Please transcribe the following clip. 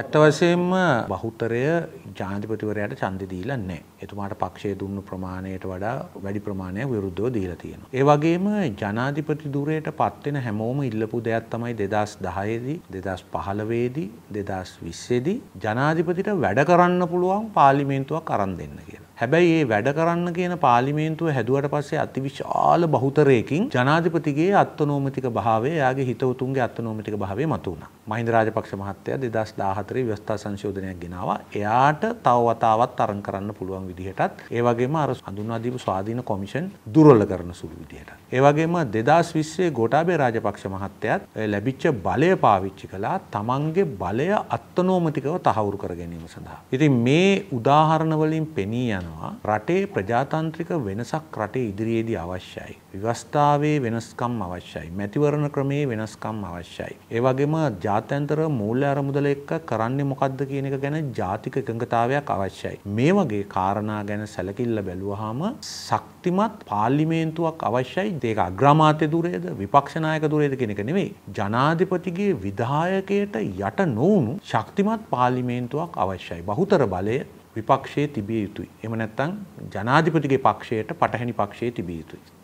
ඇත්ත වශයෙන්ම බහුතරය ජාතිපතිවරයට ඡන්දෙ දීලා නැහැ. එතුමාට පක්ෂය දුන්නු ප්‍රමාණයට වඩා වැඩි ප්‍රමාණයක් විරුද්ධව දීලා තියෙනවා. ඒ වගේම ජනාධිපති ධුරයට පත් වෙන හැමෝම ඉල්ලපු දෙයක් තමයි 2010 දී, 2015 දී, 2020 දී ජනාධිපතිට වැඩ කරන්න පුළුවන් පාර්ලිමේන්තුවක් අරන් දෙන්න කියලා. හැබැයි ඒ වැඩ කරන්න කියන පාර්ලිමේන්තුව හැදුවට පස්සේ අතිවිශාල බහුතරයකින් ජනාධිපතිගේ අත්නෝමතික භාවය එයාගේ හිතවතුන්ගේ අත්නෝමතික භාවය මතු වුණා. මහින්ද රාජපක්ෂ මහත්තයා 2014 ව්‍යවස්ථා සංශෝධනයක් ගෙනාවා. එයාට තව වතාවක් තරඟ කරන්න පුළුවන් විදිහටත් ඒ වගේම අර හඳුන්වා දීපු ස්වාධීන කොමිෂන් දුර්වල කරන සුළු විදිහට. ඒ වගේම 2020 ගෝඨාභය රාජපක්ෂ මහත්තයාත් ලැබිච්ච බලය පාවිච්චි කළා තමන්ගේ බලය අත්නෝමතිකව තහවුරු කර ගැනීම සඳහා. ඉතින් මේ උදාහරණ වලින් පෙනී යන කියනවා රටේ ප්‍රජාතන්ත්‍රික වෙනසක් රටේ ඉදිරියේදී අවශ්‍යයි. විවස්ථාවේ වෙනස්කම් අවශ්‍යයි. මැතිවරණ ක්‍රමේ වෙනස්කම් අවශ්‍යයි. ඒ වගේම ජාත්‍යන්තර මූල්‍ය අරමුදල එක්ක කරන්නේ මොකද්ද කියන එක ගැන ජාතික එකඟතාවයක් අවශ්‍යයි. මේ වගේ කාරණා ගැන සැලකිල්ල බැලුවාම ශක්තිමත් පාර්ලිමේන්තුවක් අවශ්‍යයි. ඒක අග්‍රාමාත්‍ය ධුරයේද විපක්ෂ නායක ධුරයේද කියන එක නෙවෙයි. ජනාධිපතිගේ විධායකයට යට නොවුණු ශක්තිමත් පාර්ලිමේන්තුවක් අවශ්‍යයි. බහුතර බලය විපක්ෂයේ තිබිය යුතුයි. එම නැත්තං ජනාධිපතිගේ පක්ෂයට පටහැනි පක්ෂයේ තිබිය යුතුයි.